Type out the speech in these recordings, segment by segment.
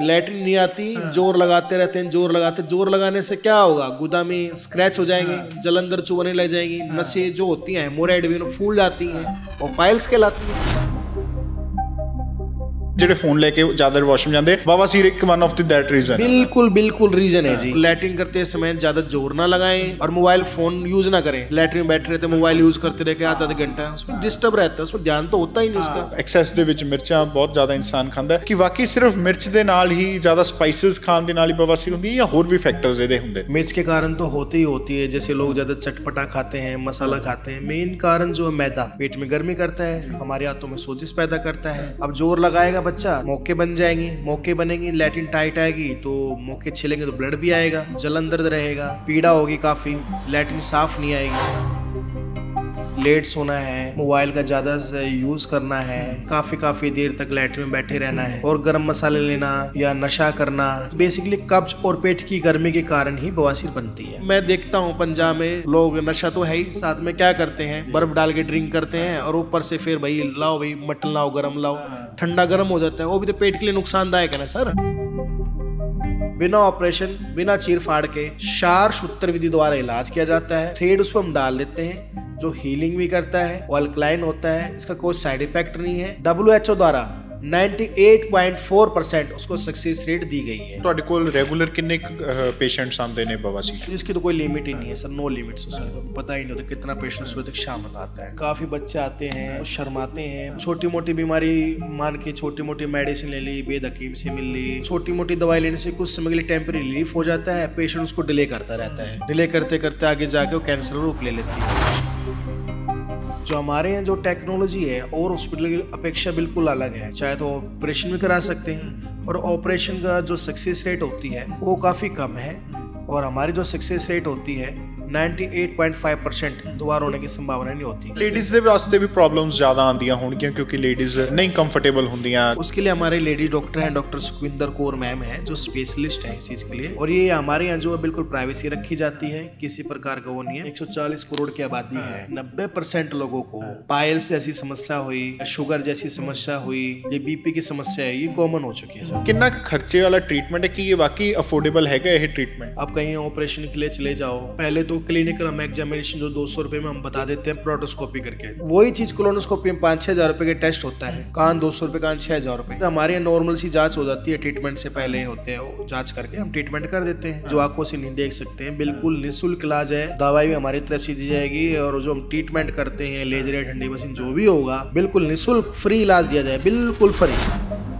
Latrine नहीं आती हाँ। जोर लगाते रहते हैं जोर लगाते जोर लगाने से क्या होगा गुदा में स्क्रैच हो जाएंगे हाँ। जलंधर चुबने लग जाएंगी हाँ। नशे जो होती हैं मोरेड भी फूल जाती हैं और पाइल्स कहलाती हैं ਜਿਹੜੇ ਫੋਨ ਲੈ ਕੇ ਜ਼ਿਆਦਾ ਵਾਸ਼ਰੂਮ ਜਾਂਦੇ ਬਾਬਾ ਸੀਰਿਕ वन ऑफ दैट रीजन बिल्कुल बिल्कुल रीजन है जी लैटरिन करते समय ज्यादा जोर ना लगाएं और मोबाइल फोन यूज ना करें लैटरिन बैठे रहते मोबाइल यूज करते रह के आधा घंटा डिस्टर्ब रहता है उसमें ध्यान तो होता ही नहीं उसका ਐਕਸੈਸ ਦੇ ਵਿੱਚ ਮਿਰਚਾਂ ਬਹੁਤ ਜ਼ਿਆਦਾ ਇਨਸਾਨ ਖਾਂਦਾ ਕਿ ਵਾਕਈ ਸਿਰਫ ਮਿਰਚ ਦੇ ਨਾਲ ਹੀ ਜ਼ਿਆਦਾ ਸਪਾਈਸਸ ਖਾਣ ਦੇ ਨਾਲ ਹੀ ਬਵਾਸੀਰ ਹੁੰਦੀ ਹੈ ਜਾਂ ਹੋਰ ਵੀ ਫੈਕਟਰਸ ਇਹਦੇ ਹੁੰਦੇ मिर्च के कारण तो होती ही होती है जैसे लोग ज्यादा चटपटा खाते हैं मसाला खाते हैं मेन कारण जो है मैदा पेट में गर्मी करता है हमारे हाथों में सोजिश पैदा करता है अब जोर लगाएगा अच्छा मौके बन जाएंगे मौके बनेंगे लैटिन टाइट आएगी तो मौके छिलेंगे तो ब्लड भी आएगा जलन दर्द रहेगा पीड़ा होगी काफी लैटिन साफ नहीं आएगी लेट सोना है मोबाइल का ज्यादा यूज करना है काफी काफी देर तक लाइट में बैठे रहना है और गर्म मसाले लेना या नशा करना बेसिकली कब्ज और पेट की गर्मी के कारण ही बवासीर बनती है मैं देखता हूँ पंजाब में लोग नशा तो है ही साथ में क्या करते हैं बर्फ डाल के ड्रिंक करते हैं और ऊपर से फिर भाई लाओ भाई मटन लाओ गर्म लाओ ठंडा गर्म हो जाता है वो भी तो पेट के लिए नुकसानदायक है ना सर बिना ऑपरेशन बिना चीर फाड़ के शार सूत्र विधि द्वारा इलाज किया जाता है थ्रेड उसको हम डाल देते हैं जो हीलिंग भी करता है अल्कलाइन होता है इसका कोई साइड इफेक्ट नहीं है डब्ल्यू द्वारा 98.4 परसेंट उसको सक्सेस रेट दी गई है तो ਕੋਲ ਰੈਗੂਲਰ ਕਿੰਨੇ ਪੇਸ਼ੈਂਟਸ ਆਉਂਦੇ ਨੇ ਬਵਾਸੀਰ ਇਸ तो कोई लिमिट ही नहीं है सर नो लिमिट्स उसकी तो पता ही नहीं होता कितना पेशेंट सुबह तक शाम तक आता है काफी बच्चे आते हैं शर्माते हैं छोटी मोटी बीमारी मान के छोटी मोटी मेडिसिन ले ली बेदकीम से मिल ली छोटी मोटी दवाई लेने से कुछ समय के लिए टेम्परेरी रिलीफ हो जाता है पेशेंट उसको डिले करता रहता है डिले करते करते आगे जाके वो कैंसर रूप ले लेती है जो हमारे यहाँ जो टेक्नोलॉजी है और हॉस्पिटल की अपेक्षा बिल्कुल अलग है चाहे तो ऑपरेशन भी करा सकते हैं और ऑपरेशन का जो सक्सेस रेट होती है वो काफ़ी कम है और हमारी जो सक्सेस रेट होती है 98.5 परसेंट दोबारा होने की संभावना नहीं होती उसके लिए हमारे लेडीज डॉक्टर हैं डॉक्टर सुखविंदर कौर मैम है जो स्पेशलिस्ट है इस चीज के लिए और ये हमारे यहाँ जो है बिल्कुल प्राइवेसी रखी जाती है किसी प्रकार का वो नहीं है करोड़ की आबादी है हाँ। नब्बे परसेंट लोगों को पायल्स हाँ। जैसी समस्या हुई शुगर जैसी समस्या हुई ये बीपी की समस्या है ये कॉमन हो चुकी है कितना खर्चे वाला ट्रीटमेंट है की ये बाकी अफोर्डेबल है आप कहीं ऑपरेशन के लिए चले जाओ पहले तो क्लिनिकल हम एग्जामिनेशन जो दो सौ रुपए में हम बता देते हैं प्रोटोस्कोपी करके वही चीज कोलोनोस्कोपी में पांच छह हज़ार रुपए के टेस्ट होता है कान दो सौ रुपए कान छह हज़ार रुपए तो हमारे यहाँ नॉर्मल सी जांच हो जाती है ट्रीटमेंट से पहले ही होते हैं जाँच करके हम ट्रीटमेंट कर देते हैं जो हाँ। आंखों से नहीं देख सकते हैं बिल्कुल निःशुल्क इलाज है दवाई भी हमारी तरफ से दी जाएगी और जो हम ट्रीटमेंट करते हैं लेजर या ठंडी मशीन जो भी होगा बिल्कुल निःशुल्क फ्री इलाज दिया जाए बिल्कुल फ्री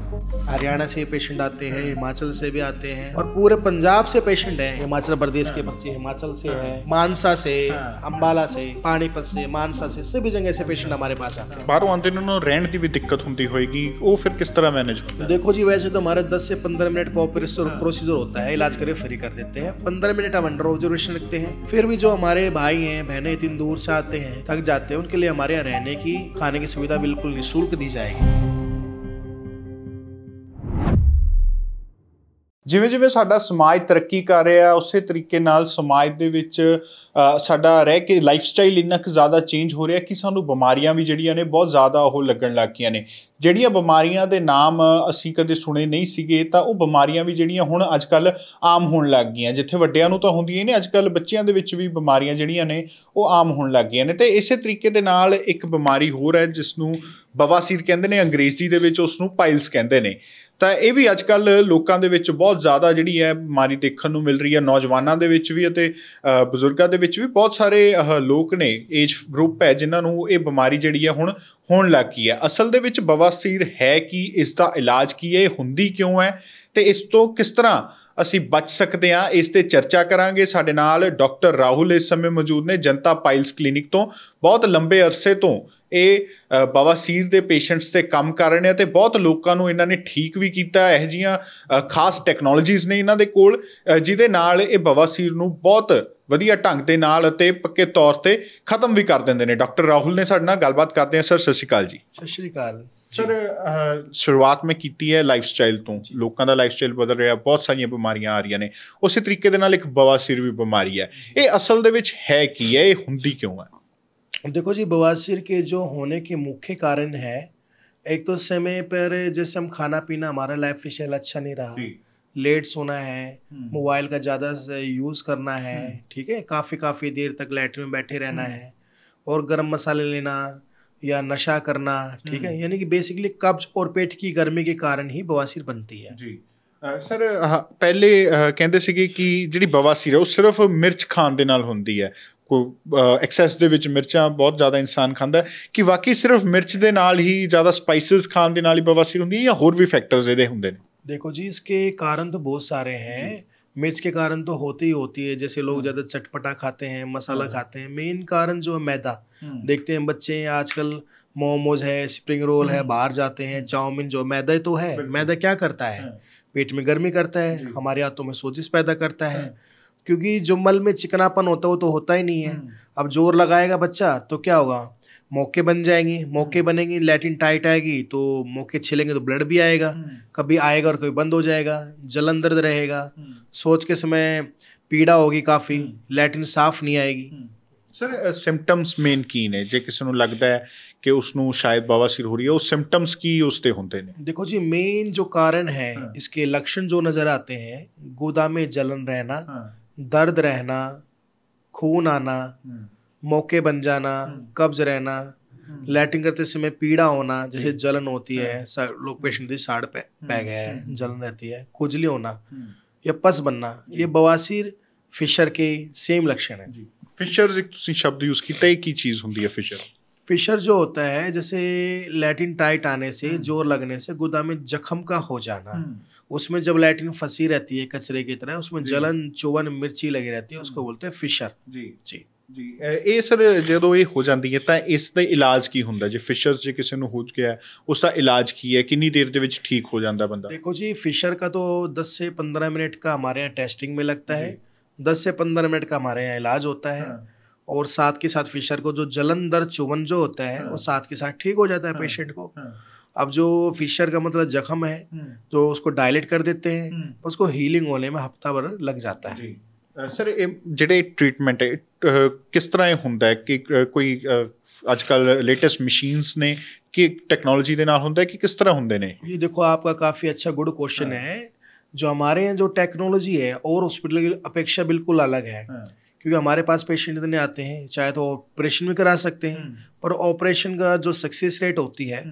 हरियाणा से पेशेंट आते हैं हिमाचल से भी आते हैं और पूरे पंजाब से पेशेंट है हिमाचल प्रदेश के बच्चे हिमाचल से है मानसा से हाँ। अम्बाला से पानीपत से मानसा से सभी जगह से पेशेंट हमारे पास आते हैं ਬਾਹਰੋਂ आते ਨੇ ਉਹਨਾਂ ਨੂੰ ਰਹਿਣ ਦੀ ਵੀ ਦਿੱਕਤ ਹੁੰਦੀ ਹੋਏਗੀ ਉਹ ਫਿਰ देखो जी वैसे तो हमारे दस से पंद्रह मिनट का ऑपरेशन प्रोसीजर हाँ। होता है इलाज करके फ्री कर देते हैं पंद्रह मिनट हम अंडर ऑब्जर्वेशन रखते हैं फिर भी जो हमारे भाई हैं बहनें इतनी दूर से आते हैं थक जाते हैं उनके लिए हमारे यहाँ रहने की खाने की सुविधा बिल्कुल निःशुल्क दी जाएगी ਜਿਵੇਂ ਜਿਵੇਂ ਸਾਡਾ ਸਮਾਜ ਤਰੱਕੀ ਕਰ ਰਿਹਾ ਉਸੇ ਤਰੀਕੇ ਨਾਲ ਸਮਾਜ ਦੇ ਵਿੱਚ ਸਾਡਾ ਰਹਿ ਕੇ ਲਾਈਫ ਸਟਾਈਲ ਇੰਨਾ ਜ਼ਿਆਦਾ ਚੇਂਜ ਹੋ ਰਿਹਾ ਕਿ ਸਾਨੂੰ ਬਿਮਾਰੀਆਂ ਵੀ ਜਿਹੜੀਆਂ ਨੇ ਬਹੁਤ ਜ਼ਿਆਦਾ ਉਹ ਲੱਗਣ ਲੱਗੀਆਂ ਨੇ ਜਿਹੜੀਆਂ ਬਿਮਾਰੀਆਂ ਦੇ ਨਾਮ ਅਸੀਂ ਕਦੇ ਸੁਣੇ ਨਹੀਂ ਸੀਗੇ ਤਾਂ ਉਹ ਬਿਮਾਰੀਆਂ ਵੀ ਜਿਹੜੀਆਂ ਹੁਣ ਅੱਜ ਕੱਲ ਆਮ ਹੋਣ ਲੱਗ ਗਈਆਂ ਜਿੱਥੇ ਵੱਡਿਆਂ ਨੂੰ ਤਾਂ ਹੁੰਦੀਆਂ ਨੇ ਅੱਜ ਕੱਲ ਬੱਚਿਆਂ ਦੇ ਵਿੱਚ ਵੀ ਬਿਮਾਰੀਆਂ ਜਿਹੜੀਆਂ ਨੇ ਉਹ ਆਮ ਹੋਣ ਲੱਗ ਗਈਆਂ ਨੇ ਤੇ ਇਸੇ ਤਰੀਕੇ ਦੇ ਨਾਲ ਇੱਕ ਬਿਮਾਰੀ ਹੋਰ ਹੈ ਜਿਸ ਨੂੰ ਬਵਾਸੀਰ ਕਹਿੰਦੇ ਨੇ ਅੰਗਰੇਜ਼ੀ ਦੇ ਵਿੱਚ ਉਸ ਨੂੰ ਪਾਈਲਸ ਕਹਿੰਦੇ ਨੇ ਤਾਂ ਇਹ ਵੀ ਅੱਜ ਕੱਲ ਲੋਕਾਂ ਦੇ ਵਿੱਚ ਬਹੁਤ ਜ਼ਿਆਦਾ ਜਿਹੜੀ ਹੈ ਬਿਮਾਰੀ ਦੇਖਣ ਨੂੰ ਮਿਲ ਰਹੀ ਹੈ ਨੌਜਵਾਨਾਂ ਦੇ ਵਿੱਚ ਵੀ ਅਤੇ ਬਜ਼ੁਰਗਾਂ ਦੇ ਵਿੱਚ ਵੀ ਬਹੁਤ ਸਾਰੇ ਲੋਕ ਨੇ ਏਜ ਗਰੁੱਪ ਹੈ ਜਿਨ੍ਹਾਂ ਨੂੰ ਇਹ ਬਿਮਾਰੀ ਜਿਹੜੀ ਹੈ ਹੁਣ ਹੋਣ ਲੱਗੀ ਹੈ ਅਸਲ ਦੇ ਵਿੱਚ ਬਵਾਸੀਰ ਹੈ ਕੀ ਇਸ ਦਾ ਇਲਾਜ ਕੀ ਹੈ ਹੁੰਦੀ ਕਿਉਂ ਹੈ ਤੇ ਇਸ ਤੋਂ ਕਿਸ ਤਰ੍ਹਾਂ ਅਸੀਂ ਬਚ ਸਕਦੇ ਹਾਂ ਇਸ ਤੇ ਚਰਚਾ ਕਰਾਂਗੇ ਸਾਡੇ ਨਾਲ ਡਾਕਟਰ ਰਾਹੁਲ ਇਸ ਸਮੇਂ ਮੌਜੂਦ ਨੇ ਜਨਤਾ ਪਾਈਲਸ ਕਲੀਨਿਕ ਤੋਂ ਬਹੁਤ ਲੰਬੇ ਅਰਸੇ ਤੋਂ ਇਹ ਬਵਾਸੀਰ ਦੇ ਪੇਸ਼ੈਂਟਸ ਤੇ ਕੰਮ ਕਰ ਰਹੇ ਨੇ ਤੇ ਬਹੁਤ ਲੋਕਾਂ ਨੂੰ ਇਹਨਾਂ ਨੇ ਠੀਕ ਵੀ ਕੀਤਾ ਇਹ ਜੀਆਂ ਖਾਸ ਟੈਕਨੋਲੋਜੀਜ਼ ਨੇ ਇਹਨਾਂ ਦੇ ਕੋਲ ਜਿਹਦੇ ਨਾਲ ਇਹ ਬਵਾਸੀਰ ਨੂੰ ਬਹੁਤ ਵਧੀਆ ਢੰਗ ਦੇ ਨਾਲ ਅਤੇ ਪੱਕੇ ਤੌਰ ਤੇ ਖਤਮ ਵੀ ਕਰ ਦਿੰਦੇ ਨੇ ਡਾਕਟਰ ਰਾਹੁਲ ਨੇ ਸਾਡੇ ਨਾਲ ਗੱਲਬਾਤ ਕਰਦੇ ਆ ਸਰ ਸਤਿ ਸ਼੍ਰੀ ਅਕਾਲ ਜੀ ਸਤਿ ਸ਼੍ਰੀ ਅਕਾਲ ਸਰ ਸ਼ੁਰੂਆਤ ਮੈਂ ਕੀਤੀ ਹੈ ਲਾਈਫ ਸਟਾਈਲ ਤੋਂ ਲੋਕਾਂ ਦਾ ਲਾਈਫ ਸਟਾਈਲ ਬਦਲ ਰਿਹਾ ਬਹੁਤ ਸਾਰੀਆਂ ਬਿਮਾਰੀਆਂ ਆ ਰਹੀਆਂ ਨੇ ਉਸੇ ਤਰੀਕੇ ਦੇ ਨਾਲ ਇੱਕ ਬਵਾਸੀਰ ਵੀ ਬਿਮਾਰੀ ਹੈ ਇਹ ਅਸਲ ਦੇ ਵਿੱਚ ਹੈ ਕੀ ਹੈ ਇਹ ਹੁੰਦੀ ਕਿਉਂ ਹੈ ਦੇਖੋ ਜੀ ਬਵਾਸੀਰ ਕੇ ਜੋ ਹੋਣੇ ਕੇ ਮੁੱਖ ਕਾਰਨ ਹੈ ਇੱਕ ਤੋਂ ਸਮੇਂ ਪਰ ਜਿਸਮ ਖਾਣਾ ਪੀਣਾ पीना ਲਾਈਫ ਸਟਾਈਲ ਅੱਛਾ ਨਹੀਂ ਰਹਾ ਜੀ लेट सोना है मोबाइल का ज़्यादा यूज़ करना है ठीक है काफ़ी काफ़ी देर तक लाइट में बैठे रहना है और गर्म मसाले लेना या नशा करना ठीक है यानी कि बेसिकली कब्ज और पेट की गर्मी के कारण ही बवासीर बनती है जी ਸਰ ਪਹਿਲੇ ਕਹਿੰਦੇ ਸੀਗੇ ਕਿ ਜਿਹੜੀ ਬਵਾਸੀਰ ਹੈ ਉਹ ਸਿਰਫ ਮਿਰਚ ਖਾਣ ਦੇ ਨਾਲ ਹੁੰਦੀ ਹੈ ਕੋ ਐਕਸੈਸ ਦੇ ਵਿੱਚ ਮਿਰਚਾਂ ਬਹੁਤ ਜ਼ਿਆਦਾ ਇਨਸਾਨ ਖਾਂਦਾ ਹੈ ਕਿ ਵਾਕਈ ਸਿਰਫ ਮਿਰਚ ਦੇ ਨਾਲ ਹੀ ਜ਼ਿਆਦਾ ਸਪਾਈਸਸ ਖਾਣ ਦੇ ਨਾਲ ਹੀ ਬਵਾਸੀਰ ਹੁੰਦੀ ਹੈ ਜਾਂ ਹੋਰ ਵੀ ਫੈਕਟਰਸ ਇਹਦੇ ਹੁੰਦੇ ਨੇ देखो जी इसके कारण तो बहुत सारे हैं मिर्च के कारण तो होती ही होती है जैसे लोग हाँ। ज़्यादा चटपटा खाते हैं मसाला हाँ। खाते हैं मेन कारण जो है मैदा हाँ। देखते हैं बच्चे आजकल मोमोज है स्प्रिंग रोल है बाहर जाते हैं चाउमीन जो मैदा तो है मैदा क्या करता है पेट में गर्मी करता है हमारे हाथों में सोजिश पैदा करता है क्योंकि जो मल में चिकनापन होता है वो तो होता ही नहीं है अब जोर लगाएगा बच्चा तो क्या होगा मौके बन जाएंगे हम्म। मौके बनेंगी लैटिन टाइट आएगी तो मौके छिलेंगे तो ब्लड भी आएगा हम्म। कभी आएगा और कभी बंद हो जाएगा जलन दर्द रहेगा हम्म। सोच के समय पीड़ा होगी काफ़ी लैटिन साफ नहीं आएगी सर सिम्टम्स मेन की ने ਜੇ किसी लगता है कि ਕਿ शायद बाबा सिर हो रही है वो सिम्टम्स की ਕੀ होंगे ने देखो जी मेन जो कारण है हाँ। इसके लक्षण जो नजर आते हैं गोदा में जलन रहना हाँ। दर्द रहना खून आना मौके बन जाना हम्म। कब्ज रहना हम्म। लैटिंग करते समय पीड़ा होना जैसे हम्म। जलन होती है लोग पेशेंट की साड़ पे पै गए हैं जलन रहती है खुजली होना या पस बनना ये बवासीर फिशर के सेम लक्षण है फिशर एक शब्द यूज की तय की चीज होती है फिशर फिशर जो होता है जैसे लैटिन टाइट आने से जोर लगने से गुदा में जख्म का हो जाना उसमें जब लैटिन फंसी रहती है कचरे की तरह उसमें जलन चुवन मिर्ची लगी रहती है उसको बोलते हैं फिशर जी जी ਜੀ ਇਹ ਸਰ ਜਦੋਂ ਇਹ ਹੋ ਜਾਂਦੀ ਹੈ ਤਾਂ ਇਸ ਦਾ ਇਲਾਜ ਕੀ ਹੁੰਦਾ ਜੇ ਫਿਸ਼ਰਸ ਜੇ ਕਿਸੇ ਨੂੰ ਹੋ ਗਿਆ ਉਸ ਦਾ ਇਲਾਜ ਕੀ ਹੈ ਕਿੰਨੀ ਦੇਰ ਦੇ ਵਿੱਚ ਠੀਕ ਹੋ ਜਾਂਦਾ देखो जी फिशर का तो दस से पंद्रह मिनट का हमारे यहाँ टेस्टिंग में लगता है दस से पंद्रह मिनट का हमारे यहाँ इलाज होता है और साथ के साथ फिशर को जो जलन दर चुवन जो होता है वो साथ के साथ ठीक हो जाता है पेशेंट को अब जो फिशर का मतलब जख्म है तो उसको डायलेट कर देते हैं उसको हीलिंग होने में हफ्ता भर लग जाता है सर ये ਜਿਹੜੇ ट्रीटमेंट है किस तरह होंगे कि कोई अजक लेटेस्ट ਅੱਜ ने कि टेक्नोलॉजी के ਨਾਲ होंगे कि किस तरह होंगे ने ये देखो आपका काफ़ी अच्छा गुड क्वेश्चन है जो हमारे यहाँ जो टेक्नोलॉजी है और हॉस्पिटल की अपेक्षा बिल्कुल अलग है क्योंकि हमारे पास पेशेंट इतने आते हैं चाहे तो ऑपरेशन भी करा सकते हैं पर ऑपरेशन का जो सक्सेस रेट होती है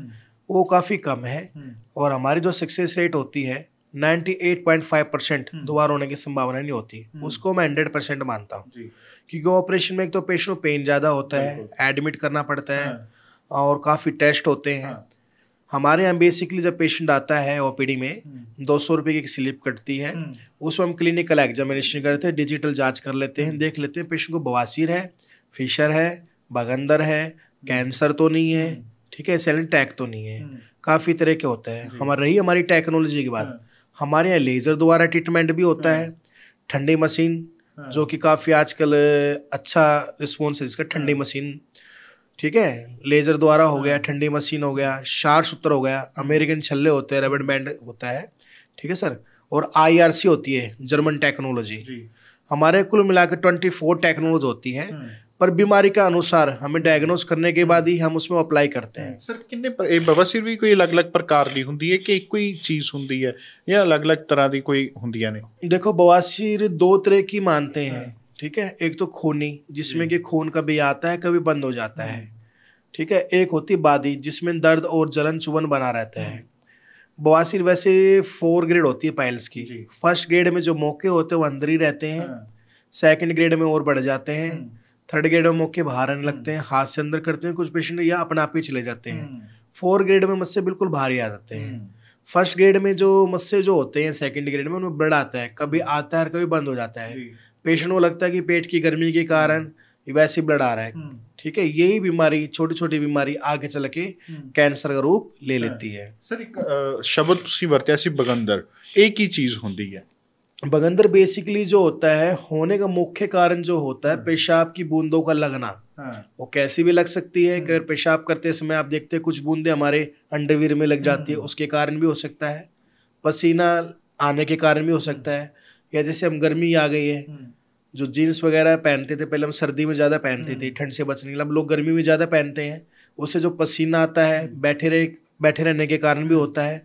वो काफ़ी कम है और हमारी जो सक्सेस रेट होती है 98.5 परसेंट हम्म। दोबारा होने की संभावना नहीं होती हम्म। उसको मैं हंड्रेड परसेंट मानता हूँ क्योंकि ऑपरेशन में एक तो पेशेंट को पेन ज़्यादा होता है एडमिट करना पड़ता है हाँ। और काफ़ी टेस्ट होते हैं हाँ। हमारे यहाँ बेसिकली जब पेशेंट आता है ओपीडी में हम्म। दो सौ रुपये की स्लिप कटती है उसमें हम क्लिनिकल एग्जामिनेशन करते हैं डिजिटल जांच कर लेते हैं देख लेते हैं पेशेंट को बवासीर है फिशर है बगंदर है कैंसर तो नहीं है ठीक है सेलन टैक तो नहीं है काफ़ी तरह के होते हैं हमारे रही हमारी टेक्नोलॉजी की बात हाँ। हमारे यहाँ लेज़र द्वारा ट्रीटमेंट भी होता है हाँ। ठंडी मशीन हाँ। जो कि काफ़ी आजकल अच्छा रिस्पॉन्स है जिसका ठंडी हाँ। मशीन ठीक है लेज़र द्वारा हो गया ठंडी मशीन हो गया शार सूत्र हो गया अमेरिकन छल्ले होते हैं रबड़ बैंड होता है ठीक है सर और आईआरसी होती है जर्मन टेक्नोलॉजी हमारे कुल मिलाकर ट्वेंटी फोर टेक्नोलॉजी होती है पर बीमारी का अनुसार हमें डायग्नोस करने के बाद ही हम उसमें अप्लाई करते हैं सर ਕਿੰਨੇ ਬਵਾਸੀਰ भी कोई अलग अलग प्रकार की होंगी ਹੈ ਕਿ ਇੱਕੋ ਹੀ ਚੀਜ਼ ਹੁੰਦੀ ਹੈ ਜਾਂ अलग ਅਲੱਗ ਤਰ੍ਹਾਂ ਦੀ ਕੋਈ ਹੁੰਦੀਆਂ ਨੇ ਦੇਖੋ ਬਵਾਸੀਰ दो तरह की मानते हैं हाँ। ठीक है एक तो खूनी जिसमें कि खून कभी आता है कभी बंद हो जाता है ठीक है एक होती बादी जिसमें दर्द और जलन चुभन बना रहता है बवासीर वैसे फोर ग्रेड होती है पाइल्स की फर्स्ट ग्रेड में जो मौके होते हैं वो अंदर ही रहते हैं हाँ। सेकंड ग्रेड में और बढ़ जाते हैं हाँ। थर्ड ग्रेड में मौके बाहर आने लगते हैं हाथ से अंदर करते हैं कुछ पेशेंट या अपने आप ही चले जाते हैं फोर हम्म। ग्रेड में मस्से बिल्कुल बाहर ही आ जाते हैं फर्स्ट हम्म। ग्रेड में जो मस्से जो होते हैं सेकेंड ग्रेड में उनमें ब्लड आता है कभी आता है कभी बंद हो जाता है पेशेंट को लगता है कि पेट की गर्मी के कारण हम्म। वैसे ब्लड आ रहा है ठीक है यही बीमारी छोटी छोटी बीमारी आगे चल के कैंसर का रूप ले लेती हाँ। है सर एक शब्द ਤੁਸੀਂ एक ही चीज होती है बगंदर बेसिकली जो होता है होने का मुख्य कारण जो होता है हाँ। पेशाब की बूंदों का लगना हाँ। वो कैसी भी लग सकती है हाँ। अगर पेशाब करते समय आप देखते हैं कुछ बूंदे हमारे अंडरवीर में लग जाती है हाँ। उसके कारण भी हो सकता है पसीना आने के कारण भी हो सकता है या जैसे हम गर्मी आ गई है जो जीन्स वगैरह पहनते थे पहले हम सर्दी में ज़्यादा पहनते थे ठंड से बचने के लिए हम लोग गर्मी में ज़्यादा पहनते हैं उससे जो पसीना आता है बैठे रहे बैठे रहने के कारण भी होता है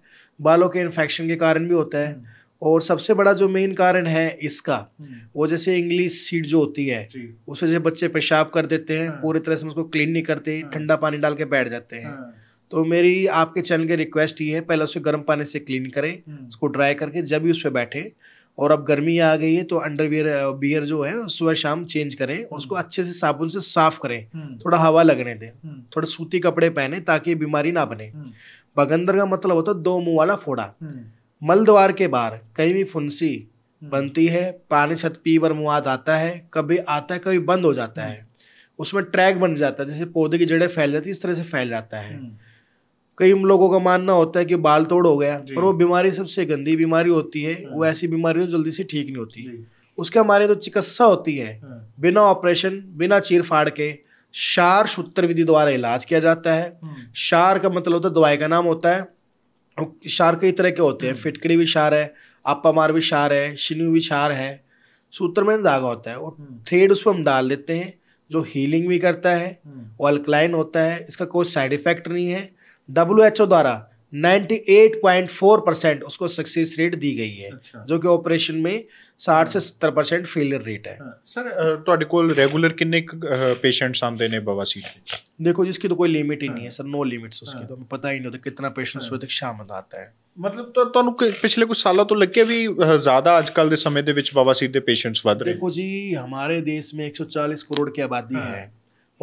बालों के इन्फेक्शन के कारण भी होता है और सबसे बड़ा जो मेन कारण है इसका हम्म। वो जैसे इंग्लिश सीट जो होती है उससे जैसे बच्चे पेशाब कर देते हैं हाँ। पूरी तरह से उसको क्लीन नहीं करते हाँ। ठंडा पानी डाल के बैठ जाते हैं हाँ। तो मेरी आपके चैनल की रिक्वेस्ट ये है पहले उसे गर्म पानी से क्लीन करें हम्म। उसको ड्राई करके जब भी उस पर बैठे और अब गर्मी आ गई है तो अंडरवियर बियर जो है सुबह शाम चेंज करें और हम्म। उसको अच्छे से साबुन से साफ करें थोड़ा हवा लगने दें थोड़े सूती कपड़े पहने ताकि बीमारी ना बने बगंदर का मतलब होता है दो मुंह वाला फोड़ा मल द्वार के बाहर कहीं भी फुंसी बनती है पानी छत पी बर मुआद आता है कभी आता है कभी बंद हो जाता है उसमें ट्रैक बन जाता है जैसे पौधे की जड़ें फैल जाती है इस तरह से फैल जाता है हम्म। कई लोगों का मानना होता है कि बाल तोड़ हो गया पर वो बीमारी सबसे गंदी बीमारी होती है वो हाँ। ऐसी बीमारी जो जल्दी से ठीक नहीं होती उसके हमारे जो तो चिकित्सा होती है हाँ। बिना ऑपरेशन बिना चीर फाड़ के शार सूत्र विधि द्वारा इलाज किया जाता है हम्म। शार का मतलब होता है दवाई का नाम होता है शार कई तरह के होते हैं हम्म। फिटकड़ी भी शार है आपामार भी शार है शिनु भी शार है सूत्र में धागा होता है और थ्रेड हम्म। उसमें हम डाल देते हैं जो हीलिंग भी करता है वो हम्म। अल्कलाइन होता है इसका कोई साइड इफेक्ट नहीं है डब्ल्यू द्वारा 98.4 परसेंट उसको सक्सेस रेट दी गई है अच्छा। जो कि ऑपरेशन में 60 से 70 हाँ। परसेंट फेलियर रेट है हाँ। सर तो को रेगुलर कितने पेशेंट्स ਆਉਂਦੇ ਨੇ ਬਵਾਸੀਰ देखो जिसकी तो कोई लिमिट ही नहीं है हाँ। सर नो लिमिट्स उसकी तो हमें पता ही नहीं होता कितना पेशेंट सुबह तक शाਮਲ आता है ਮਤਲਬ ਤਾਂ ਤੁਹਾਨੂੰ ਪਿਛਲੇ ਕੁਝ ਸਾਲਾਂ ਤੋਂ ਲੱਗਿਆ ਵੀ ਜ਼ਿਆਦਾ ਅੱਜਕੱਲ ਦੇ ਸਮੇਂ ਦੇ ਵਿੱਚ ਬਵਾਸੀਰ ਦੇ ਪੇਸ਼ੈਂਟਸ ਵੱਧ ਰਹੇ देखो जी हमारे देश में 140 करोड़ की आबादी है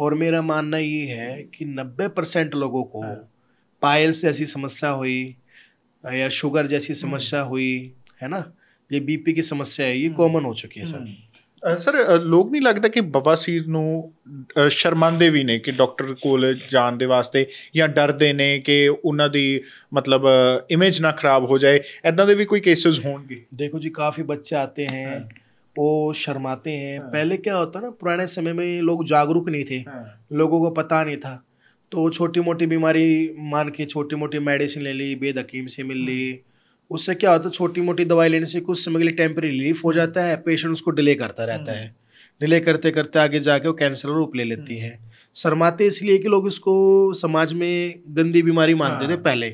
और मेरा मानना ये है कि 90 परसेंट लोगों को पायल्स जैसी समस्या हुई या शुगर जैसी हम्म। समस्या हुई है ना ये बीपी की समस्या है ये कॉमन हम्म। हो चुकी है सर सर हम्म। लोग नहीं लगता कि ਬਵਾਸੀਰ ਨੂੰ ਸ਼ਰਮਾਂਦੇ ਵੀ ਨੇ ਕਿ ਡਾਕਟਰ ਕੋਲ ਜਾਣ ਦੇ ਵਾਸਤੇ ਜਾਂ ਡਰਦੇ ਨੇ ਕਿ ਉਹਨਾਂ ਦੀ ਮਤਲਬ ਇਮੇਜ ਨਾ ਖਰਾਬ ਹੋ ਜਾਏ ਐਦਾਂ ਦੇ ਵੀ ਕੋਈ ਕੇसेस ਹੋਣਗੇ ਦੇਖੋ ਜੀ ਕਾਫੀ ਬੱਚੇ ਆਤੇ वो शर्माते हैं हाँ। पहले क्या होता ना पुराने समय में लोग जागरूक नहीं थे हाँ। लोगों को पता नहीं था तो छोटी मोटी बीमारी मान के छोटी मोटी मेडिसिन ले ली बेद हकीम से मिल ली हम्म। उससे क्या होता है छोटी मोटी दवाई लेने से कुछ समय के लिए टेम्प्रेरी रिलीफ हो जाता है पेशेंट उसको डिले करता रहता हम्म। है डिले करते करते आगे जाके वो कैंसर रूप ले लेती हम्म। है शर्माते इसलिए कि लोग इसको समाज में गंदी बीमारी मानते थे हाँ, पहले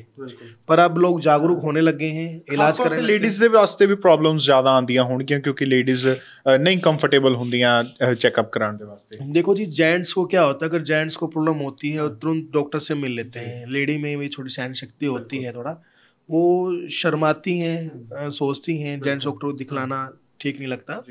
पर अब लोग जागरूक होने लगे हैं इलाज कर लेडीज के वास्ते भी ਪ੍ਰੋਬਲਮਸ ज्यादा आदि हो क्योंकि लेडीज नहीं कंफर्टेबल ਹੁੰਦੀਆਂ चेकअप कराने के वास्ते देखो जी जेंट्स को क्या होता है अगर जेंट्स को प्रॉब्लम होती है तुरंत डॉक्टर से मिल लेते हैं लेडी में भी छोटी सहन शक्ति होती है थोड़ा वो शर्माती हैं सोचती हैं जेंट्स डॉक्टर को दिखलाना ठीक नहीं लगता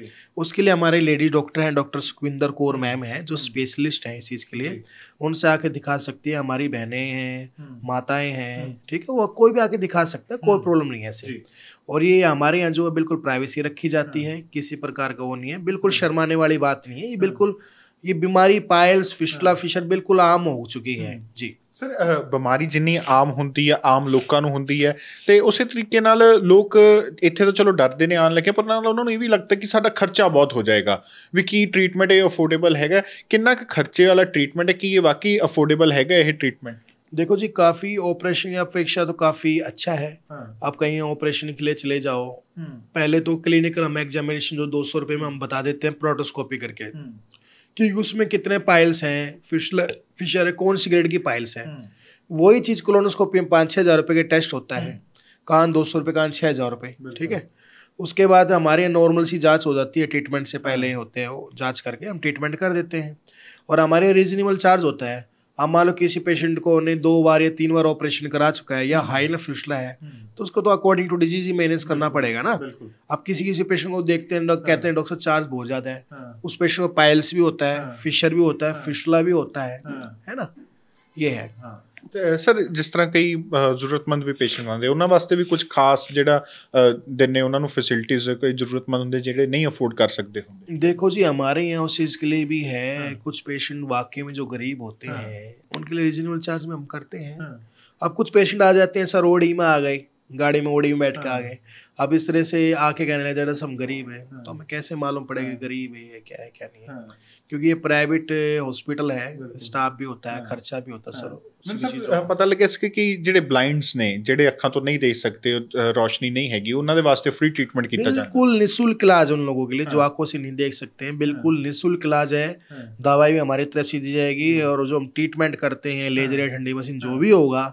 उसके लिए हमारे लेडी डॉक्टर हैं डॉक्टर सुखविंदर कौर हम्म। मैम हैं जो हम्म। स्पेशलिस्ट हैं इस चीज़ के लिए उनसे आके दिखा सकती है हमारी बहनें हैं हम्म। माताएं हैं ठीक है वो कोई भी आके दिखा सकता है कोई प्रॉब्लम नहीं है ऐसे और ये हमारे यहाँ जो है बिल्कुल प्राइवेसी रखी जाती हाँ। है किसी प्रकार का वो नहीं है बिल्कुल शर्माने वाली बात नहीं है ये हाँ। बिल्कुल ये बीमारी पायल्स फिशला हाँ। फिशर बिल्कुल आम हो चुकी है जी ਸਰ ਬਿਮਾਰੀ ਜਿੰਨੀ ਆਮ ਹੁੰਦੀ ਹੈ ਆਮ ਲੋਕਾਂ ਨੂੰ ਹੁੰਦੀ ਹੈ ਤੇ ਉਸੇ ਤਰੀਕੇ ਨਾਲ ਲੋਕ ਇੱਥੇ ਤਾਂ ਚਲੋ ਡਰਦੇ ਨੇ ਆਣ ਲੱਗੇ ਪਰ ਨਾਲ ਉਹਨਾਂ ਨੂੰ ਇਹ ਵੀ ਲੱਗਦਾ ਕਿ ਸਾਡਾ ਖਰਚਾ ਬਹੁਤ ਹੋ ਜਾਏਗਾ ਵੀ ਕੀ ਟ੍ਰੀਟਮੈਂਟ ਇਹ ਅਫੋਰਡੇਬਲ ਹੈਗਾ ਕਿੰਨਾ ਕੁ ਖਰਚੇ ਵਾਲਾ ਟ੍ਰੀਟਮੈਂਟ ਹੈ ਕਿ ਇਹ ਵਾਕਈ ਅਫੋਰਡੇਬਲ ਹੈਗਾ ਇਹ ਟ੍ਰੀਟਮੈਂਟ ਦੇਖੋ ਜੀ ਕਾਫੀ ਆਪਰੇਸ਼ਨ ਦੀ ਅਪੇਕਸ਼ਾ ਤਾਂ ਕਾਫੀ ਅੱਛਾ ਹੈ ਆਪ ਕਹੀਂ ਆਪਰੇਸ਼ਨ ਕੇ ਲਈ ਚਲੇ ਜਾਓ ਪਹਿਲੇ ਤੋਂ ਕਲੀਨਿਕਲ ਐਗਜ਼ਾਮਿਨੇਸ਼ਨ ਜੋ 200 ਰੁਪਏ ਮੈਂ सौ ਬਤਾ ਦਿੰਦੇ ਹਾਂ ਪ੍ਰੋਟੋਸਕੋਪੀ ਕਰਕੇ कि उसमें कितने पाइल्स हैं फिशलर फिशर है कौन सी ग्रेड की पाइल्स हैं हम्म। वही चीज़ कोलोनोस्कोपी में पाँच छः हज़ार रुपये के टेस्ट होता है हम्म। कान दो सौ रुपये कान छः हज़ार रुपये ठीक है उसके बाद हमारे यहाँ नॉर्मल सी जांच हो जाती है ट्रीटमेंट से पहले हम्म। होते हैं वो जांच करके हम ट्रीटमेंट कर देते हैं और हमारे रीजनेबल चार्ज होता है अब मान लो किसी पेशेंट को उन्हें दो बार या तीन बार ऑपरेशन करा चुका है या हाई ना फ्यूशला है हम्म। तो उसको तो अकॉर्डिंग टू डिजीज ही मैनेज करना पड़ेगा ना अब किसी किसी पेशेंट को देखते हैं डॉक्टर कहते हैं डॉक्टर चार्ज बहुत ज़्यादा है हाँ। उस पेशेंट को पायल्स भी होता है फिशर हाँ। भी होता है फिशला हाँ। भी होता है है ना ये है ਸਰ ਜਿਸ ਤਰ੍ਹਾਂ ਕਈ ਜ਼ਰੂਰਤਮੰਦ ਵੀ ਪੇਸ਼ੈਂਟ ਆਉਂਦੇ ਉਹਨਾਂ ਵਾਸਤੇ ਵੀ ਕੁਝ ਖਾਸ ਜਿਹੜਾ ਦਿੰਨੇ ਉਹਨਾਂ ਨੂੰ ਫੈਸਿਲਿਟੀਆਂ ਕੋਈ ਜ਼ਰੂਰਤਮੰਦ ਹੁੰਦੇ ਜਿਹੜੇ नहीं अफोर्ड कर सकते होंगे देखो जी हमारे यहाँ उस चीज़ के लिए भी है हाँ। कुछ पेशेंट वाकई में जो गरीब होते हाँ। हैं उनके लिए रीजनेबल चार्ज में हम करते हैं हाँ। अब कुछ पेशेंट आ जाते हैं सर ओडी में आ गए गाड़ी में ओडी में बैठ कर आ हाँ। गए अब इस तरह से आके कहने लगे जरा हम गरीब हैं हाँ। तो हमें कैसे मालूम पड़ेगा गरीब है क्या है क्या नहीं है क्योंकि ये प्राइवेट हॉस्पिटल है स्टाफ भी होता है खर्चा भी होता है सर ਮੈਨੂੰ ਸਰ ਪਤਾ ਲੱਗਿਆ ਸੀ ਕਿ ਜਿਹੜੇ ਬਲਾਈਂਡਸ ਨੇ ਜਿਹੜੇ ਅੱਖਾਂ ਤੋਂ नहीं देख सकते रोशनी नहीं हैगी उन्होंने वास्ते फ्री ट्रीटमेंट किया जाता है बिल्कुल निःशुल्क इलाज उन लोगों के लिए हाँ। जो आंखों से नहीं देख सकते हैं बिल्कुल हाँ। निःशुल्क इलाज है हाँ। दवाई भी हमारी तरफ से दी जाएगी और जो हम ट्रीटमेंट करते हैं लेजर या ठंडी मशीन जो भी होगा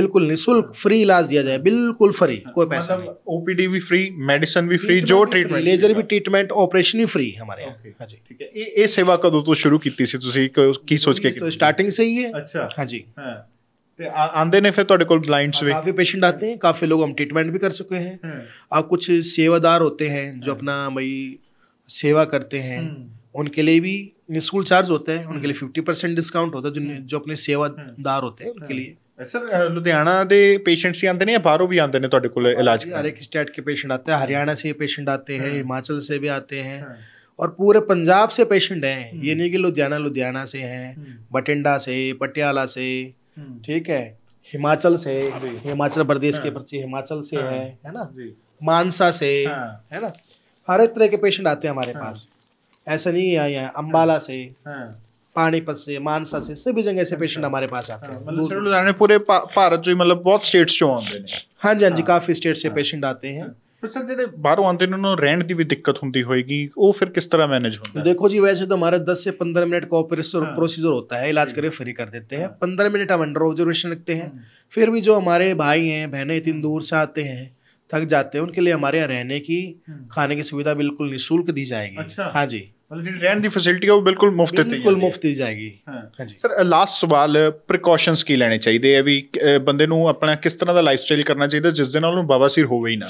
बिल्कुल निःशुल्क फ्री इलाज दिया जाए बिल्कुल फ्री कोई पैसा मतलब ओपीडी भी फ्री मेडिसिन भी फ्री जो ट्रीटमेंट लेजर भी ट्रीटमेंट ऑपरेशन भी फ्री हमारे यहाँ हाँ जी ठीक है ये सेवा कदों तो शुरू की थी ਤੁਸੀਂ ਕੀ ਸੋਚ ਕੇ ਸਟਾਰਟਿੰਗ ਸੇ ਹੀ ਹੈ ਅੱਛਾ ਹਾਂਜੀ ਤੇ ਆਂਦੇ ਨੇ ਫਿਰ ਤੁਹਾਡੇ ਕੋਲ ਬਲਾਈਂਡਸ ਵੀ काफी पेशेंट आते हैं काफ़ी लोग हम ट्रीटमेंट भी कर चुके हैं हम्म। आप कुछ सेवादार होते हैं जो हम्म। अपना भाई सेवा करते हैं हम्म। उनके लिए भी निःशुल्क चार्ज होता है उनके लिए फिफ्टी परसेंट डिस्काउंट होता है जो अपने सेवादार होते हैं उनके लिए ਸਰ ਲੁਧਿਆਣਾ ਦੇ ਪੇਸ਼ੈਂਟਸ ਹੀ ਆਉਂਦੇ ਨੇ ਬਾਹਰੋਂ ਵੀ ਆਉਂਦੇ ਨੇ ਤੁਹਾਡੇ ਕੋਲ ਇਲਾਜ हर एक स्टेट के पेशेंट आते हैं हरियाणा से पेशेंट आते हैं हिमाचल से भी आते हैं और पूरे पंजाब से पेशेंट हैं ये नहीं कि लुधियाना लुधियाना से हैं बठिंडा से पटियाला से हम्म। ठीक है हिमाचल से हिमाचल प्रदेश के हाँ। पर्ची हिमाचल से हाँ। है है ना मानसा से हाँ। है ना हर एक तरह के पेशेंट आते हैं हमारे पास ऐसा नहीं है यहाँ अम्बाला से पानीपत से मानसा से सभी जगह से पेशेंट अच्छा। हमारे पास आते हैं मतलब पूरे भारत जो मतलब बहुत स्टेट्स जो हाँ जी हाँ जी काफी स्टेट से पेशेंट आते हैं ਪਰ ਸਰ ਜਿਹੜੇ ਬਾਹਰੋਂ ਆਉਂਦੇ ਨੇ ਉਹਨਾਂ ਨੂੰ ਰਹਿਣ ਦੀ ਵੀ ਦਿੱਕਤ ਹੁੰਦੀ ਹੋਏਗੀ ਉਹ ਫਿਰ ਕਿਸ ਤਰ੍ਹਾਂ ਮੈਨੇਜ ਹੁੰਦਾ ਦੇਖੋ ਜੀ ਵੈਸੇ ਤਾਂ ਹਮਾਰੇ 10 ਸੇ 15 ਮਿੰਟ ਕੋਆਪਰੇਸ਼ਨ ਪ੍ਰੋਸੀਜਰ ਹੁੰਦਾ ਹੈ ਇਲਾਜ ਕਰੇ ਫਰੀ ਕਰ ਦਿੰਦੇ ਹੈ 15 ਮਿੰਟ ਹਮ ਅੰਡਰ ਆਬਜ਼ਰਵੇਸ਼ਨ ਰੱਖਤੇ ਹੈ ਫਿਰ ਵੀ ਜੋ ਹਮਾਰੇ ਭਾਈ ਹੈ ਬਹਿਨੇ ਇਤਨ ਦੂਰ ਸੇ ਆਤੇ ਹੈ ਥੱਕ ਜਾਤੇ ਹਨ ਉਨਕੇ ਲਈ ਹਮਾਰੇ ਆ ਰਹਿਣੇ ਕੀ ਖਾਣੇ ਕੀ ਸੁਵਿਧਾ ਬਿਲਕੁਲ ਨਿਸ਼ੁਲਕ ਦੀ ਜਾਏਗੀ ਹਾਂਜੀ ਮਤਲਬ ਜਿਹੜੀ ਰਹਿਣ ਦੀ ਫੈਸਿਲਿਟੀ ਹੈ ਉਹ ਬਿਲਕੁਲ ਮੁਫਤ ਤੇ ਬਿਲਕੁਲ ਮੁਫਤ ਹੀ ਜਾਏਗੀ ਹਾਂ ਜੀ ਸਰ ਲਾਸਟ ਸਵਾਲ ਪ੍ਰੀਕਾਸ਼ਨਸ ਕੀ ਲੈਣੇ ਚਾਹੀਦੇ ਹੈ ਵੀ ਬੰਦੇ ਨੂੰ ਆਪਣਾ ਕਿਸ ਤਰ੍ਹਾਂ ਦਾ ਲਾਈਫ ਸਟਾਈਲ ਕਰਨਾ ਚਾਹੀਦਾ ਜਿਸ ਦੇ ਨਾਲ ਉਹਨੂੰ ਬਵਾਸੀਰ ਹੋਵੇ ਹੀ ਨਾ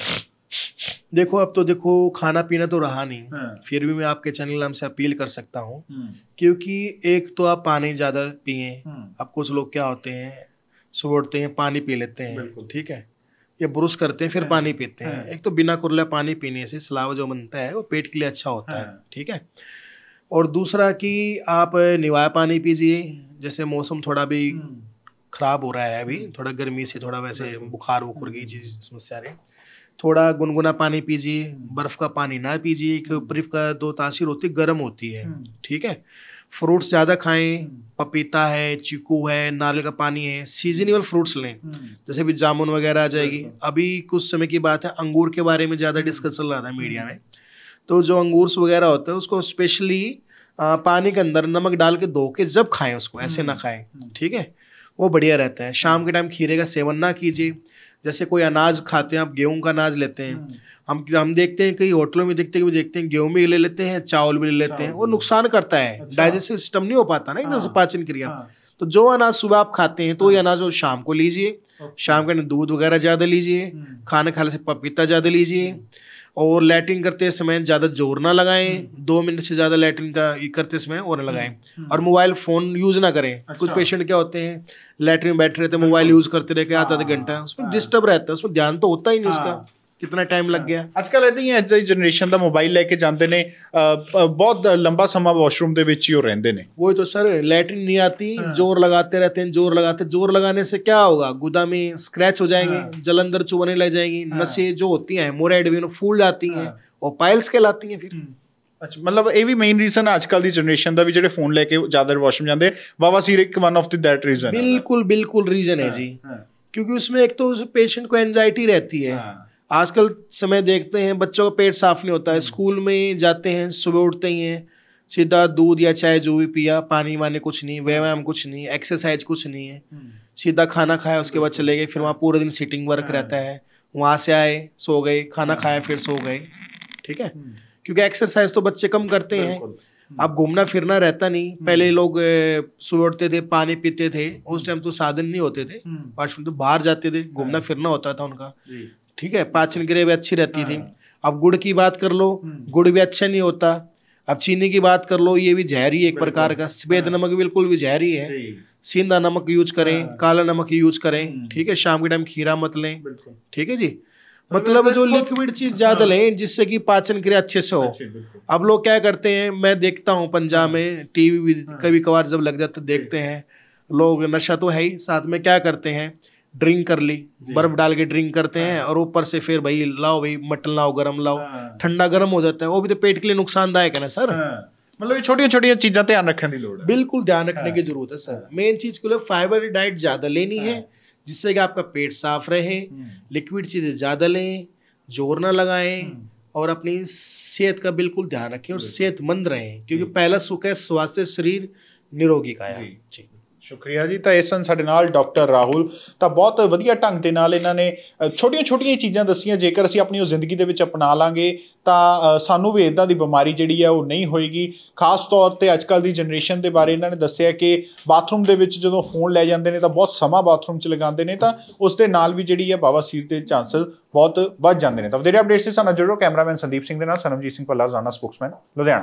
देखो अब तो देखो खाना पीना तो रहा नहीं हाँ। फिर भी मैं आपके चैनल नाम से अपील कर सकता हूँ हम्म। क्योंकि एक तो आप पानी ज़्यादा पिए हम्म। अब कुछ लोग क्या होते हैं सुबह उठते हैं पानी पी लेते हैं ठीक है या ब्रुश करते हैं फिर हाँ। पानी पीते हैं हाँ। एक तो बिना कुरला पानी पीने से सलाव जो बनता है वो पेट के लिए अच्छा होता है हाँ। ठीक है और दूसरा कि आप निवाया पानी पीजिए जैसे मौसम थोड़ा भी हम्म। खराब हो रहा है अभी थोड़ा गर्मी से थोड़ा वैसे बुखार वुखुर की चीज समस्या रही थोड़ा गुनगुना पानी पीजिए बर्फ़ का पानी ना पीजिए कि हम्म। बर्फ का दो तासीर होती गर्म होती है हम्म। ठीक है फ्रूट्स ज़्यादा खाएं हम्म। पपीता है चीकू है नारियल का पानी है सीजनेबल फ्रूट्स लें जैसे अभी जामुन वगैरह आ जाएगी अभी कुछ समय की बात है अंगूर के बारे में ज़्यादा डिस्कस चल रहा था मीडिया में तो जो अंगूर वगैरह होता है उसको स्पेशली पानी के अंदर नमक डाल के धो के जब खाएं उसको ऐसे ना खाएं ठीक है वो बढ़िया रहता है शाम के टाइम खीरे का सेवन ना कीजिए जैसे कोई अनाज खाते हैं आप गेहूं का अनाज लेते हैं हम्म। हम हम देखते हैं कई होटलों में देखते हैं देखते हैं गेहूं भी ले लेते हैं चावल भी ले लेते हैं वो नुकसान करता है अच्छा। डाइजेस्टिव सिस्टम नहीं हो पाता ना एकदम से हाँ। पाचन क्रिया हाँ। तो जो अनाज सुबह आप खाते हैं तो वही हाँ। अनाज वो शाम को लीजिए शाम के दूध वगैरह ज़्यादा लीजिए हम्म। खाना खाने से पपीता ज़्यादा लीजिए हम्म। और लैटिन करते समय ज़्यादा जोर ना लगाएं हम्म। दो मिनट से ज़्यादा लैटिन का करते समय और ना लगाएं हम्म। हम्म। और मोबाइल फ़ोन यूज़ ना करें अच्छा। कुछ पेशेंट क्या होते हैं लैटरिन बैठे रहते हैं मोबाइल यूज़ करते रह आधा आधा हाँ। घंटा उसमें डिस्टर्ब रहता है उसमें ध्यान तो होता ही नहीं उसका हाँ। ਕਿੰਨਾ ਟਾਈਮ ਲੱਗ ਗਿਆ ਅੱਜ ਕੱਲ ਇਦਾਂ ਹੀ ਐ ਜਿਹੜੀ ਜਨਰੇਸ਼ਨ ਦਾ ਮੋਬਾਈਲ ਲੈ ਕੇ ਜਾਂਦੇ ਨੇ ਬਹੁਤ ਲੰਬਾ ਸਮਾਂ ਵਾਸ਼ਰੂਮ ਦੇ ਵਿੱਚ ਹੀ ਉਹ ਰਹਿੰਦੇ ਨੇ वो तो सर लैट्रिन नहीं आती जोर लगाते रहते हैं जोर लगाते जोर लगाने से क्या होगा गुदा में स्क्रैच हो जाएंगे हाँ। जलंधर चुभने लग जाएंगी हाँ। नसें जो होती हैं मोरेड भी फूल जाती हैं और पाइल्स कहलाती हैं फिर ਅੱਛਾ ਮਤਲਬ ਇਹ ਵੀ ਮੇਨ ਰੀਜ਼ਨ ਹੈ ਅੱਜਕੱਲ ਦੀ ਜਨਰੇਸ਼ਨ ਦਾ ਵੀ ਜਿਹੜੇ ਫੋਨ ਲੈ ਕੇ ਜ਼ਿਆਦਾ ਵਾਸ਼ਰੂਮ ਜਾਂਦੇ ਬਾਵਾਸੀਰ ਇੱਕ one of the that reason ਬਿਲਕੁਲ ਬਿਲਕੁਲ ਰੀਜ਼ਨ ਹੈ ਜੀ क्योंकि उसमें एक तो उस पेशेंट को एनजाइटी रहती है हाँ। आजकल समय देखते हैं बच्चों का पेट साफ नहीं होता है हम्म। स्कूल में जाते हैं सुबह उठते ही हैं सीधा दूध या चाय जो भी पिया पानी वानी कुछ नहीं व्यायाम कुछ नहीं एक्सरसाइज कुछ नहीं है हम्म। सीधा खाना खाया उसके बाद चले गए फिर वहाँ पूरा दिन सीटिंग वर्क हाँ। रहता है वहाँ से आए सो गए खाना हाँ। खाया फिर सो गए ठीक है हम्म। क्योंकि एक्सरसाइज तो बच्चे कम करते हैं अब घूमना फिरना रहता नहीं पहले लोग सुबह उठते थे पानी पीते थे उस टाइम तो साधन नहीं होते थे वाशरूम तो बाहर जाते थे घूमना हाँ। फिरना होता था उनका ठीक है पाचन क्रिया भी अच्छी रहती थी हाँ। अब गुड़ की बात कर लो हम्म। गुड़ भी अच्छा नहीं होता अब चीनी की बात कर लो ये भी जहरी है एक प्रकार का सफेद हाँ। नमक बिल्कुल भी जहरी है सीधा नमक यूज करें हाँ। काला नमक यूज करें हम्म। ठीक है शाम के टाइम खीरा मत लें ठीक है जी मतलब, मतलब जो लिक्विड चीज ज्यादा लें जिससे कि पाचन क्रिया अच्छे से हो अब लोग क्या करते हैं मैं देखता हूँ पंजाब में टीवी भी कभी कभार जब लग जाता देखते हैं लोग नशा तो है ही साथ में क्या करते हैं ड्रिंक कर ली बर्फ डाल के ड्रिंक करते हैं हाँ। और ऊपर से फिर भाई लाओ भाई मटन लाओ गरम लाओ हाँ। ठंडा गरम हो जाता है वो भी तो पेट के लिए नुकसानदायक है ना सर हाँ। मतलब ये छोटी छोटी चीजें ध्यान रखने की जरूरत है बिल्कुल ध्यान रखने की जरूरत है सर मेन चीज के लिए फाइबर डाइट ज्यादा लेनी है जिससे कि आपका पेट साफ रहे लिक्विड हम्म। चीजें ज्यादा लें जोर ना लगाएं हम्म। और अपनी सेहत का बिल्कुल ध्यान रखें और सेहतमंद रहें क्योंकि पहला सुख है स्वास्थ्य शरीर निरोगी काया जी ਸ਼ੁਕਰੀਆ ਜੀ ਤਾਂ ਇਸ ਸਨ ਸਾਡੇ ਨਾਲ ਡਾਕਟਰ ਰਾਹੁਲ ਤਾਂ ਬਹੁਤ ਵਧੀਆ ਢੰਗ ਦੇ ਨਾਲ ਇਹਨਾਂ ਨੇ ਛੋਟੀਆਂ-ਛੋਟੀਆਂ ਚੀਜ਼ਾਂ ਦੱਸੀਆਂ ਜੇਕਰ ਅਸੀਂ ਆਪਣੀ ਉਹ ਜ਼ਿੰਦਗੀ ਦੇ ਵਿੱਚ ਅਪਣਾ ਲਾਂਗੇ ਤਾਂ ਸਾਨੂੰ ਵੀ ਇਦਾਂ ਦੀ ਬਿਮਾਰੀ ਜਿਹੜੀ ਆ ਉਹ ਨਹੀਂ ਹੋਏਗੀ ਖਾਸ ਤੌਰ ਤੇ ਅੱਜਕੱਲ ਦੀ ਜਨਰੇਸ਼ਨ ਦੇ ਬਾਰੇ ਇਹਨਾਂ ਨੇ ਦੱਸਿਆ ਕਿ ਬਾਥਰੂਮ ਦੇ ਵਿੱਚ ਜਦੋਂ ਫੋਨ ਲੈ ਜਾਂਦੇ ਨੇ ਤਾਂ ਬਹੁਤ ਸਮਾਂ ਬਾਥਰੂਮ 'ਚ ਲਗਾਉਂਦੇ ਨੇ ਤਾਂ ਉਸ ਦੇ ਨਾਲ ਵੀ ਜਿਹੜੀ ਆ ਬਾਵਾਸੀਰ ਦੇ ਚਾਂਸਸ ਬਹੁਤ ਵੱਧ ਜਾਂਦੇ ਨੇ ਤਾਂ ਵਧੇਰੇ ਅਪਡੇਟਸ ਦੇ ਸਾਨੂੰ ਜੁੜੋ ਕੈਮਰਾਮੈਨ ਸੰਦੀਪ ਸਿੰਘ ਦੇ ਨਾਲ ਸਨਮਜੀਤ ਸਿੰਘ ਭੱਲਾ ਜ਼ਾਨਾ ਸਪੋਕਸਮੈਨ ਲੁਧਿਆਣਾ